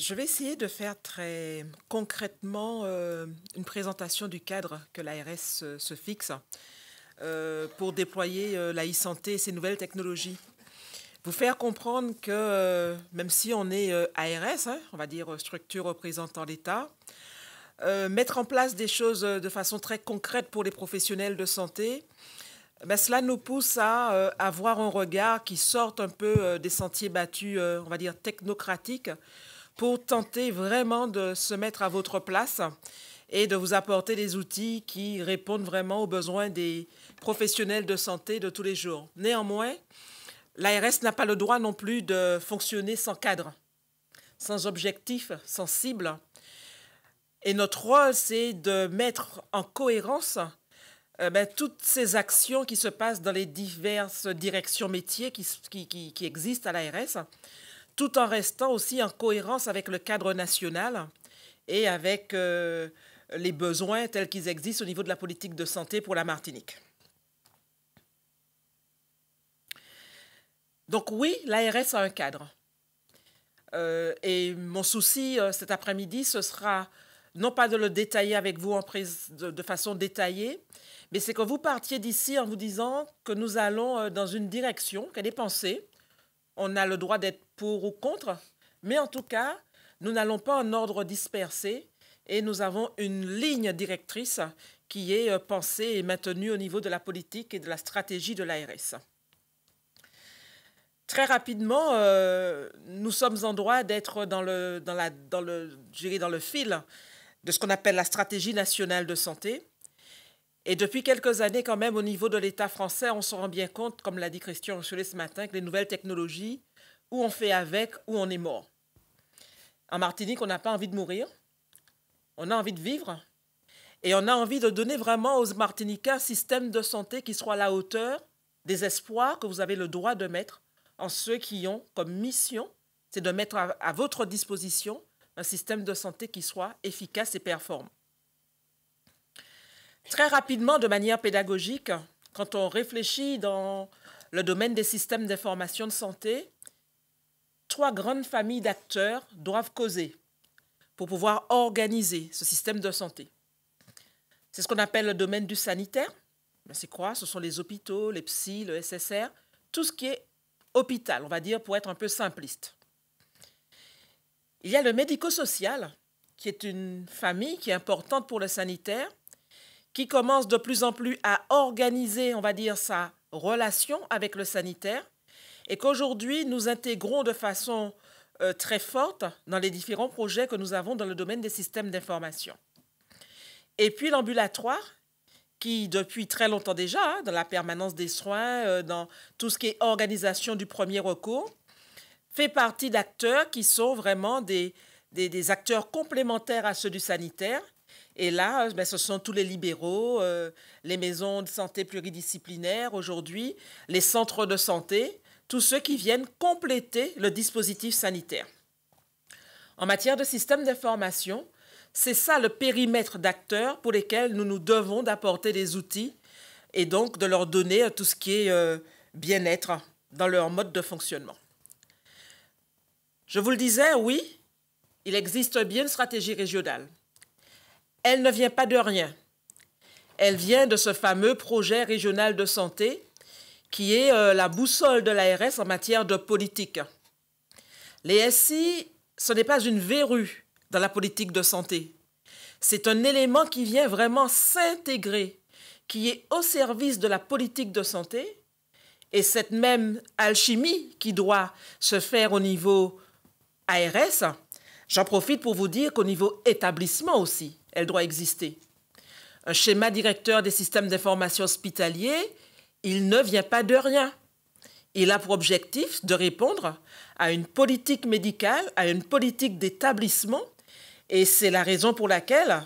Je vais essayer de faire très concrètement euh, une présentation du cadre que l'ARS se, fixe euh, pour déployer euh, la e-santé et ses nouvelles technologies. Vous faire comprendre que même si on est ARS, hein, on va dire structure représentant l'État, mettre en place des choses de façon très concrète pour les professionnels de santé, ben, cela nous pousse à avoir un regard qui sorte un peu des sentiers battus, on va dire technocratiques, pour tenter vraiment de se mettre à votre place et de vous apporter des outils qui répondent vraiment aux besoins des professionnels de santé de tous les jours. Néanmoins, l'ARS n'a pas le droit non plus de fonctionner sans cadre, sans objectif, sans cible. Et notre rôle, c'est de mettre en cohérence euh, ben, toutes ces actions qui se passent dans les diverses directions métiers qui existent à l'ARS tout en restant aussi en cohérence avec le cadre national et avec euh, les besoins tels qu'ils existent au niveau de la politique de santé pour la Martinique. Donc oui, l'ARS a un cadre. Euh, et mon souci euh, cet après-midi, ce sera non pas de le détailler avec vous en prise de, de façon détaillée, mais c'est que vous partiez d'ici en vous disant que nous allons dans une direction, qu'elle est pensée, on a le droit d'être pour ou contre, mais en tout cas, nous n'allons pas en ordre dispersé et nous avons une ligne directrice qui est euh, pensée et maintenue au niveau de la politique et de la stratégie de l'ARS. Très rapidement, euh, nous sommes en droit d'être dans le, dans le fil de ce qu'on appelle la stratégie nationale de santé, et depuis quelques années, quand même, au niveau de l'État français, on se rend bien compte, comme l'a dit Christian Rochelet ce matin, que les nouvelles technologies, où on fait avec, où on est mort. En Martinique, on n'a pas envie de mourir. On a envie de vivre. Et on a envie de donner vraiment aux Martiniquais un système de santé qui soit à la hauteur des espoirs que vous avez le droit de mettre en ceux qui ont comme mission, c'est de mettre à, à votre disposition un système de santé qui soit efficace et performant. Très rapidement, de manière pédagogique, quand on réfléchit dans le domaine des systèmes d'information de santé, trois grandes familles d'acteurs doivent causer pour pouvoir organiser ce système de santé. C'est ce qu'on appelle le domaine du sanitaire. Ben, c'est quoi Ce sont les hôpitaux, les psys, le SSR, tout ce qui est hôpital, on va dire, pour être un peu simpliste. Il y a le médico-social, qui est une famille qui est importante pour le sanitaire, qui commence de plus en plus à organiser, on va dire, sa relation avec le sanitaire et qu'aujourd'hui, nous intégrons de façon euh, très forte dans les différents projets que nous avons dans le domaine des systèmes d'information. Et puis l'ambulatoire, qui depuis très longtemps déjà, hein, dans la permanence des soins, euh, dans tout ce qui est organisation du premier recours, fait partie d'acteurs qui sont vraiment des, des acteurs complémentaires à ceux du sanitaire et là, ben, ce sont tous les libéraux, euh, les maisons de santé pluridisciplinaires aujourd'hui, les centres de santé, tous ceux qui viennent compléter le dispositif sanitaire. En matière de système d'information, c'est ça le périmètre d'acteurs pour lesquels nous nous devons d'apporter des outils et donc de leur donner euh, tout ce qui est euh, bien-être dans leur mode de fonctionnement. Je vous le disais, oui, il existe bien une stratégie régionale elle ne vient pas de rien. Elle vient de ce fameux projet régional de santé qui est euh, la boussole de l'ARS en matière de politique. Les SI, ce n'est pas une verrue dans la politique de santé. C'est un élément qui vient vraiment s'intégrer, qui est au service de la politique de santé. Et cette même alchimie qui doit se faire au niveau ARS, j'en profite pour vous dire qu'au niveau établissement aussi, elle doit exister. Un schéma directeur des systèmes d'information hospitaliers, il ne vient pas de rien. Il a pour objectif de répondre à une politique médicale, à une politique d'établissement. Et c'est la raison pour laquelle,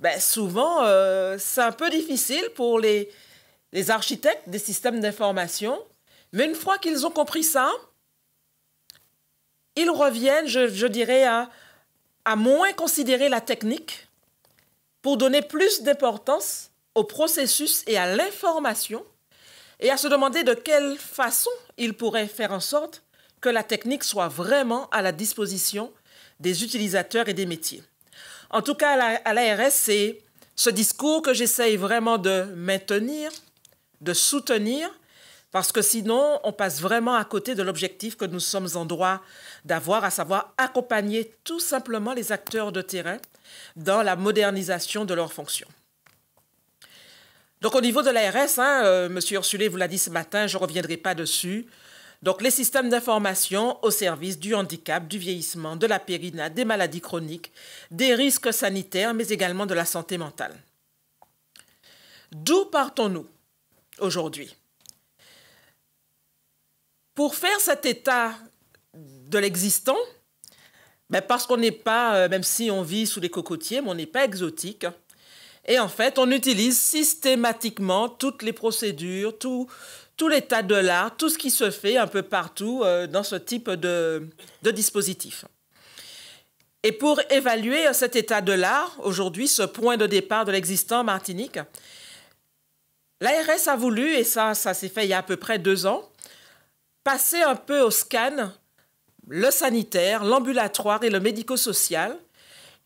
ben, souvent, euh, c'est un peu difficile pour les, architectes des systèmes d'information. Mais une fois qu'ils ont compris ça, ils reviennent, je, dirais, à moins considérer la technique pour donner plus d'importance au processus et à l'information et à se demander de quelle façon il pourrait faire en sorte que la technique soit vraiment à la disposition des utilisateurs et des métiers. En tout cas, à l'ARS, c'est ce discours que j'essaye vraiment de maintenir, de soutenir, parce que sinon, on passe vraiment à côté de l'objectif que nous sommes en droit d'avoir, à savoir accompagner tout simplement les acteurs de terrain dans la modernisation de leurs fonctions. Donc au niveau de l'ARS, M. Hein, euh, Monsieur Ursulé vous l'a dit ce matin, je ne reviendrai pas dessus. Donc les systèmes d'information au service du handicap, du vieillissement, de la périnée, des maladies chroniques, des risques sanitaires, mais également de la santé mentale. D'où partons-nous aujourd'hui Pour faire cet état de l'existant, ben, parce qu'on n'est pas, euh, même si on vit sous les cocotiers, mais on n'est pas exotique. Et en fait, on utilise systématiquement toutes les procédures, tout, tout l'état de l'art, tout ce qui se fait un peu partout euh, dans ce type de, dispositif. Et pour évaluer cet état de l'art, aujourd'hui, ce point de départ de l'existant Martinique, l'ARS a voulu, et ça, ça s'est fait il y a à peu près deux ans, passer un peu au scan le sanitaire, l'ambulatoire et le médico-social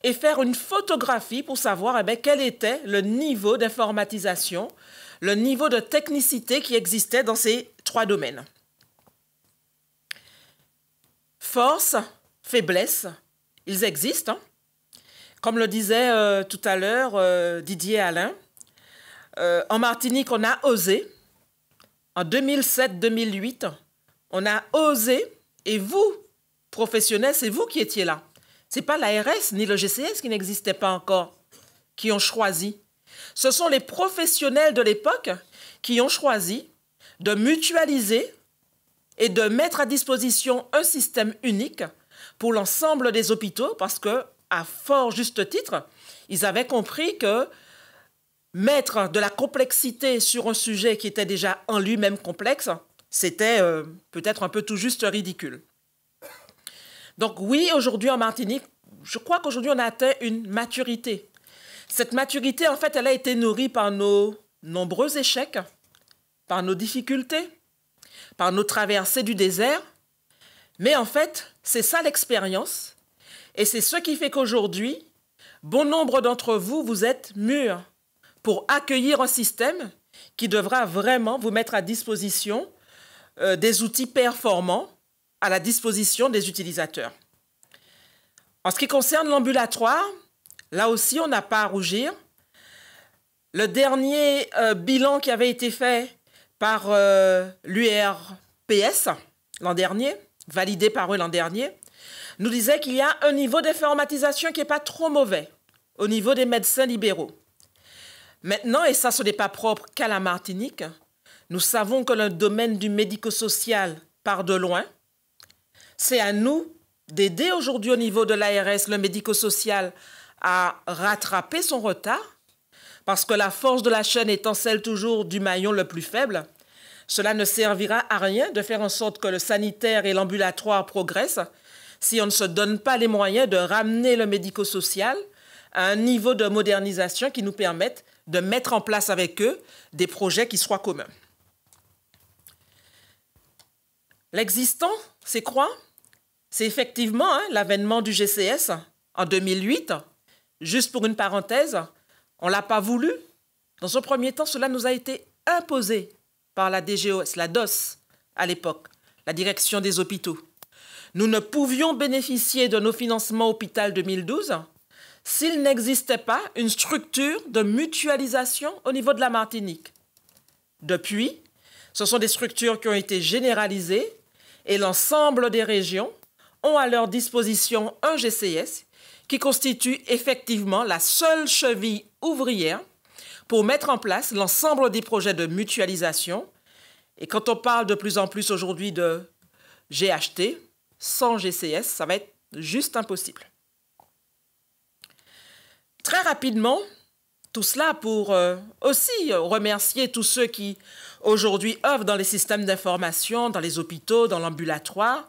et faire une photographie pour savoir eh quel était le niveau d'informatisation, le niveau de technicité qui existait dans ces trois domaines. Force, faiblesse, ils existent. Hein. Comme le disait euh, tout à l'heure euh, Didier Alain, euh, en Martinique, on a osé. En 2007-2008, on a osé. Et vous, professionnels, c'est vous qui étiez là. Ce n'est pas l'ARS ni le GCS qui n'existaient pas encore, qui ont choisi. Ce sont les professionnels de l'époque qui ont choisi de mutualiser et de mettre à disposition un système unique pour l'ensemble des hôpitaux parce que, à fort juste titre, ils avaient compris que mettre de la complexité sur un sujet qui était déjà en lui-même complexe, c'était euh, peut-être un peu tout juste ridicule. Donc oui, aujourd'hui en Martinique, je crois qu'aujourd'hui on a atteint une maturité. Cette maturité, en fait, elle a été nourrie par nos nombreux échecs, par nos difficultés, par nos traversées du désert. Mais en fait, c'est ça l'expérience. Et c'est ce qui fait qu'aujourd'hui, bon nombre d'entre vous, vous êtes mûrs pour accueillir un système qui devra vraiment vous mettre à disposition euh, des outils performants à la disposition des utilisateurs. En ce qui concerne l'ambulatoire, là aussi, on n'a pas à rougir. Le dernier euh, bilan qui avait été fait par euh, l'URPS l'an dernier, validé par eux l'an dernier, nous disait qu'il y a un niveau d'informatisation qui n'est pas trop mauvais au niveau des médecins libéraux. Maintenant, et ça, ce n'est pas propre qu'à la Martinique, nous savons que le domaine du médico-social part de loin. C'est à nous d'aider aujourd'hui au niveau de l'ARS, le médico-social, à rattraper son retard, parce que la force de la chaîne étant celle toujours du maillon le plus faible, cela ne servira à rien de faire en sorte que le sanitaire et l'ambulatoire progressent si on ne se donne pas les moyens de ramener le médico-social à un niveau de modernisation qui nous permette de mettre en place avec eux des projets qui soient communs. L'existant, c'est quoi C'est effectivement hein, l'avènement du GCS en 2008. Juste pour une parenthèse, on ne l'a pas voulu. Dans un premier temps, cela nous a été imposé par la DGOS, la DOS à l'époque, la direction des hôpitaux. Nous ne pouvions bénéficier de nos financements hôpital 2012 s'il n'existait pas une structure de mutualisation au niveau de la Martinique. Depuis, ce sont des structures qui ont été généralisées et l'ensemble des régions ont à leur disposition un GCS qui constitue effectivement la seule cheville ouvrière pour mettre en place l'ensemble des projets de mutualisation. Et quand on parle de plus en plus aujourd'hui de GHT, sans GCS, ça va être juste impossible. Très rapidement, tout cela pour euh, aussi remercier tous ceux qui aujourd'hui œuvrent dans les systèmes d'information, dans les hôpitaux, dans l'ambulatoire.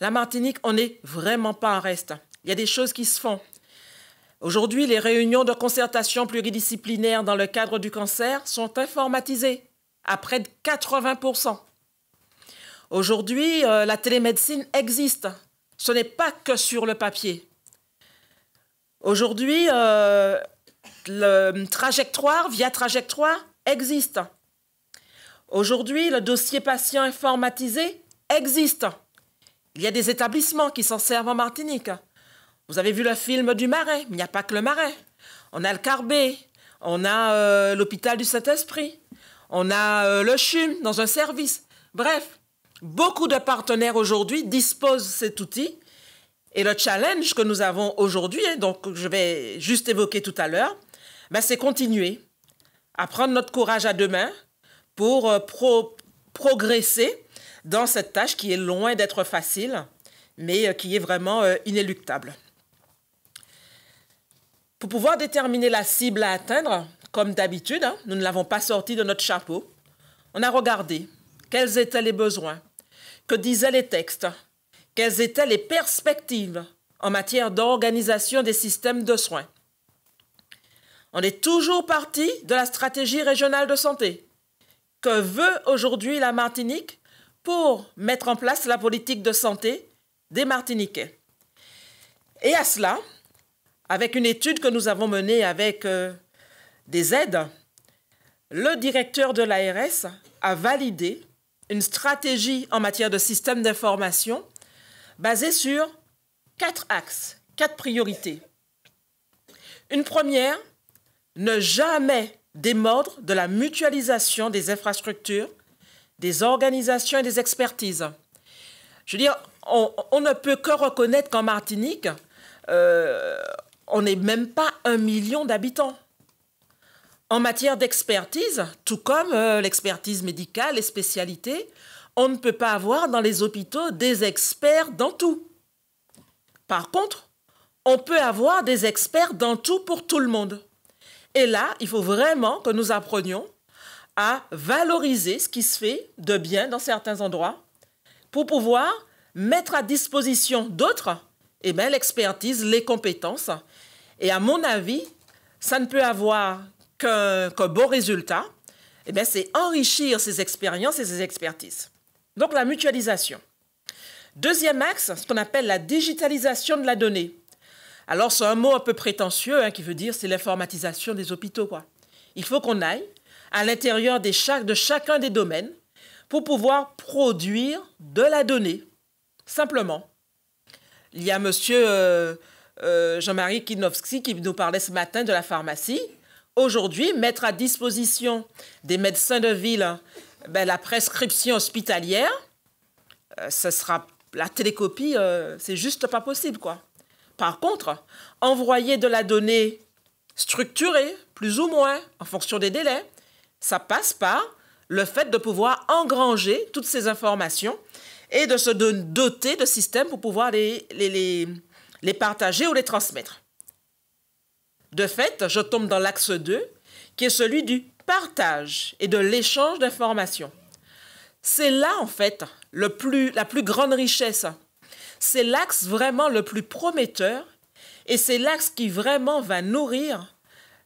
La Martinique, on n'est vraiment pas en reste. Il y a des choses qui se font. Aujourd'hui, les réunions de concertation pluridisciplinaire dans le cadre du cancer sont informatisées à près de 80%. Aujourd'hui, euh, la télémédecine existe. Ce n'est pas que sur le papier. Aujourd'hui, la euh, le trajectoire via trajectoire existe. Aujourd'hui, le dossier patient informatisé existe. Il y a des établissements qui s'en servent en Martinique. Vous avez vu le film du Marais, mais il n'y a pas que le Marais. On a le Carbet, on a euh, l'hôpital du Saint-Esprit, on a euh, le CHUM dans un service. Bref, beaucoup de partenaires aujourd'hui disposent de cet outil. Et le challenge que nous avons aujourd'hui, hein, donc je vais juste évoquer tout à l'heure, ben, c'est continuer à prendre notre courage à deux mains, pour euh, progresser dans cette tâche qui est loin d'être facile, mais euh, qui est vraiment euh, inéluctable. Pour pouvoir déterminer la cible à atteindre, comme d'habitude, hein, nous ne l'avons pas sorti de notre chapeau, on a regardé quels étaient les besoins, que disaient les textes, quelles étaient les perspectives en matière d'organisation des systèmes de soins. On est toujours parti de la stratégie régionale de santé, que veut aujourd'hui la Martinique pour mettre en place la politique de santé des Martiniquais. Et à cela, avec une étude que nous avons menée avec euh, des aides, le directeur de l'ARS a validé une stratégie en matière de système d'information basée sur quatre axes, quatre priorités. Une première, ne jamais démordre de la mutualisation des infrastructures, des organisations et des expertises. Je veux dire, on, ne peut que reconnaître qu'en Martinique, euh, on n'est même pas un million d'habitants. En matière d'expertise, tout comme euh, l'expertise médicale, et spécialités, on ne peut pas avoir dans les hôpitaux des experts dans tout. Par contre, on peut avoir des experts dans tout pour tout le monde. Et là, il faut vraiment que nous apprenions à valoriser ce qui se fait de bien dans certains endroits pour pouvoir mettre à disposition d'autres eh l'expertise, les compétences. Et à mon avis, ça ne peut avoir qu'un bon résultat. Eh c'est enrichir ces expériences et ces expertises. Donc la mutualisation. Deuxième axe, ce qu'on appelle la digitalisation de la donnée. Alors c'est un mot un peu prétentieux hein, qui veut dire c'est l'informatisation des hôpitaux. Quoi. Il faut qu'on aille à l'intérieur de chacun des domaines pour pouvoir produire de la donnée, simplement. Il y a monsieur euh, euh, Jean-Marie Kinowski qui nous parlait ce matin de la pharmacie. Aujourd'hui, mettre à disposition des médecins de ville ben, la prescription hospitalière, euh, ce sera la télécopie, c'est juste pas possible, quoi. Par contre, envoyer de la donnée structurée, plus ou moins, en fonction des délais, ça passe par le fait de pouvoir engranger toutes ces informations et de se doter de systèmes pour pouvoir les, les, partager ou les transmettre. De fait, je tombe dans l'axe 2, qui est celui du partage et de l'échange d'informations. C'est là, en fait, la plus grande richesse c'est l'axe vraiment le plus prometteur et c'est l'axe qui vraiment va nourrir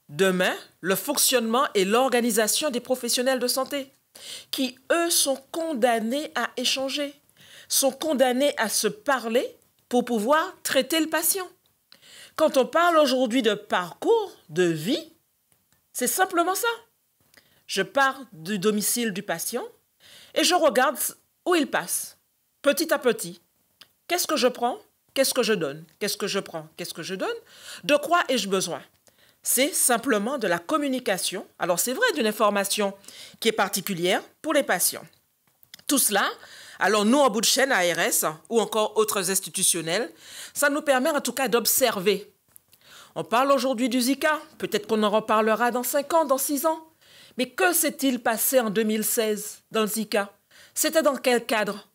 demain le fonctionnement et l'organisation des professionnels de santé, qui, eux, sont condamnés à échanger, sont condamnés à se parler pour pouvoir traiter le patient. Quand on parle aujourd'hui de parcours, de vie, c'est simplement ça. Je pars du domicile du patient et je regarde où il passe, petit à petit. Qu'est-ce que je prends Qu'est-ce que je donne Qu'est-ce que je prends Qu'est-ce que je donne De quoi ai-je besoin C'est simplement de la communication. Alors c'est vrai d'une information qui est particulière pour les patients. Tout cela, alors nous en bout de chaîne ARS ou encore autres institutionnels, ça nous permet en tout cas d'observer. On parle aujourd'hui du Zika, peut-être qu'on en reparlera dans 5 ans, dans 6 ans. Mais que s'est-il passé en 2016 dans le Zika C'était dans quel cadre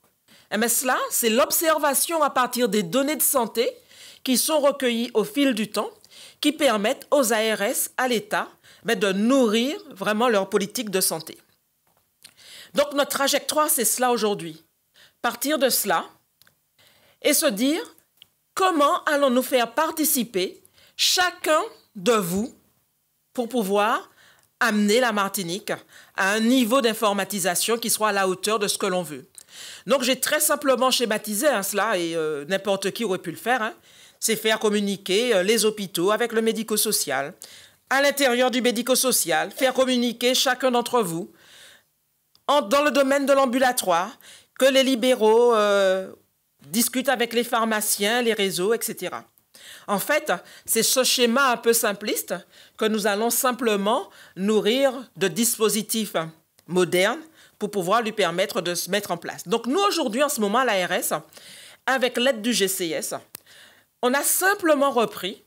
eh cela, c'est l'observation à partir des données de santé qui sont recueillies au fil du temps, qui permettent aux ARS, à l'État, eh de nourrir vraiment leur politique de santé. Donc notre trajectoire, c'est cela aujourd'hui. Partir de cela et se dire comment allons-nous faire participer chacun de vous pour pouvoir amener la Martinique à un niveau d'informatisation qui soit à la hauteur de ce que l'on veut. Donc j'ai très simplement schématisé hein, cela et euh, n'importe qui aurait pu le faire. Hein. C'est faire communiquer euh, les hôpitaux avec le médico-social. À l'intérieur du médico-social, faire communiquer chacun d'entre vous dans le domaine de l'ambulatoire, que les libéraux euh, discutent avec les pharmaciens, les réseaux, etc. En fait, c'est ce schéma un peu simpliste que nous allons simplement nourrir de dispositifs modernes pour pouvoir lui permettre de se mettre en place. Donc nous, aujourd'hui, en ce moment, à l'ARS, avec l'aide du GCS, on a simplement repris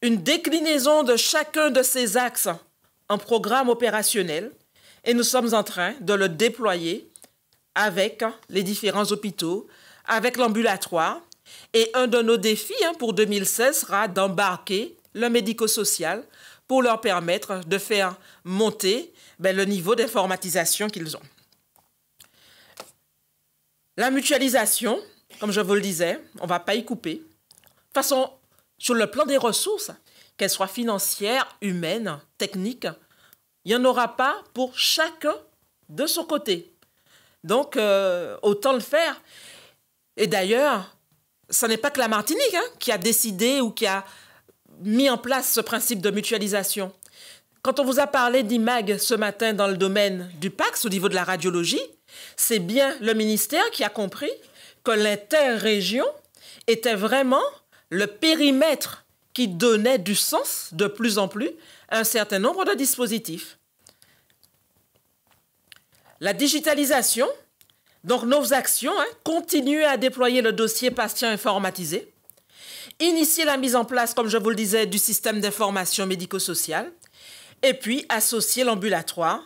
une déclinaison de chacun de ces axes en programme opérationnel et nous sommes en train de le déployer avec les différents hôpitaux, avec l'ambulatoire. Et un de nos défis hein, pour 2016 sera d'embarquer le médico-social pour leur permettre de faire monter ben, le niveau d'informatisation qu'ils ont. La mutualisation, comme je vous le disais, on ne va pas y couper. De toute façon, sur le plan des ressources, qu'elles soient financières, humaines, techniques, il n'y en aura pas pour chacun de son côté. Donc, euh, autant le faire. Et d'ailleurs, ce n'est pas que la Martinique hein, qui a décidé ou qui a mis en place ce principe de mutualisation. Quand on vous a parlé d'IMAG ce matin dans le domaine du PACS au niveau de la radiologie, c'est bien le ministère qui a compris que l'interrégion était vraiment le périmètre qui donnait du sens de plus en plus à un certain nombre de dispositifs. La digitalisation, donc nos actions, hein, continuent à déployer le dossier patient informatisé, initier la mise en place, comme je vous le disais, du système d'information médico-sociale, et puis associer l'ambulatoire.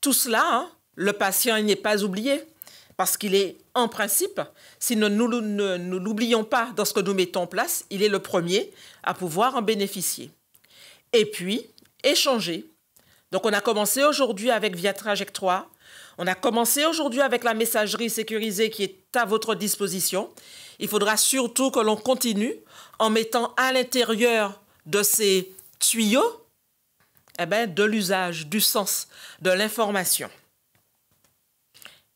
Tout cela, hein, le patient n'est pas oublié parce qu'il est en principe, si nous ne l'oublions pas dans ce que nous mettons en place, il est le premier à pouvoir en bénéficier. Et puis, échanger. Donc on a commencé aujourd'hui avec Via Trajectoire, on a commencé aujourd'hui avec la messagerie sécurisée qui est à votre disposition. Il faudra surtout que l'on continue en mettant à l'intérieur de ces tuyaux eh ben, de l'usage, du sens, de l'information.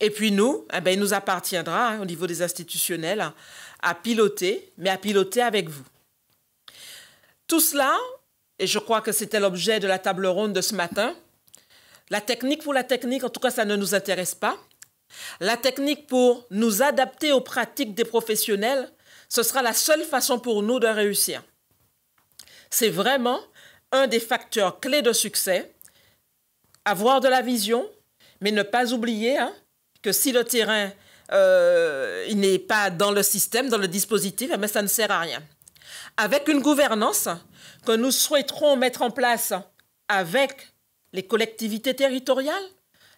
Et puis nous, eh ben, il nous appartiendra hein, au niveau des institutionnels à piloter, mais à piloter avec vous. Tout cela, et je crois que c'était l'objet de la table ronde de ce matin, la technique pour la technique, en tout cas, ça ne nous intéresse pas. La technique pour nous adapter aux pratiques des professionnels, ce sera la seule façon pour nous de réussir. C'est vraiment un des facteurs clés de succès, avoir de la vision, mais ne pas oublier hein, que si le terrain euh, n'est pas dans le système, dans le dispositif, mais eh ça ne sert à rien. Avec une gouvernance que nous souhaiterons mettre en place avec les collectivités territoriales,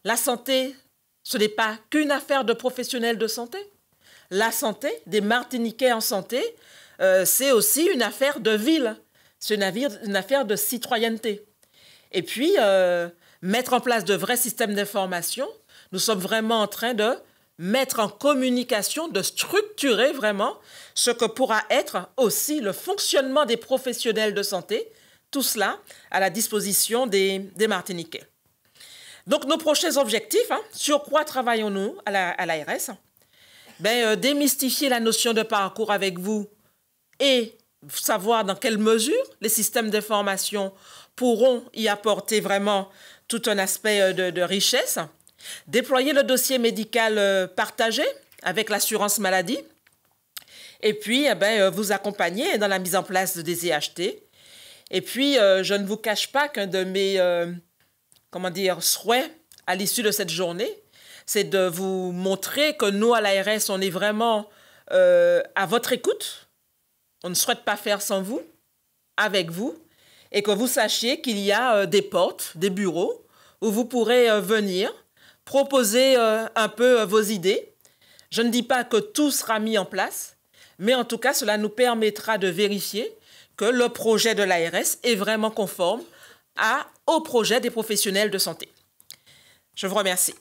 la santé, ce n'est pas qu'une affaire de professionnels de santé. La santé des Martiniquais en santé, euh, c'est aussi une affaire de ville. Ce navire, une affaire de citoyenneté. Et puis, euh, mettre en place de vrais systèmes d'information. Nous sommes vraiment en train de mettre en communication, de structurer vraiment ce que pourra être aussi le fonctionnement des professionnels de santé, tout cela à la disposition des, Martiniquais. Donc nos prochains objectifs, hein, sur quoi travaillons-nous à l'ARS la, ben, euh, Démystifier la notion de parcours avec vous et savoir dans quelle mesure les systèmes d'information pourront y apporter vraiment tout un aspect euh, de, richesse. Déployer le dossier médical euh, partagé avec l'assurance maladie. Et puis, eh ben, euh, vous accompagner dans la mise en place des IHT. Et puis, je ne vous cache pas qu'un de mes comment dire, souhaits à l'issue de cette journée, c'est de vous montrer que nous, à l'ARS, on est vraiment à votre écoute on ne souhaite pas faire sans vous, avec vous, et que vous sachiez qu'il y a euh, des portes, des bureaux, où vous pourrez euh, venir, proposer euh, un peu vos idées. Je ne dis pas que tout sera mis en place, mais en tout cas, cela nous permettra de vérifier que le projet de l'ARS est vraiment conforme à, au projet des professionnels de santé. Je vous remercie.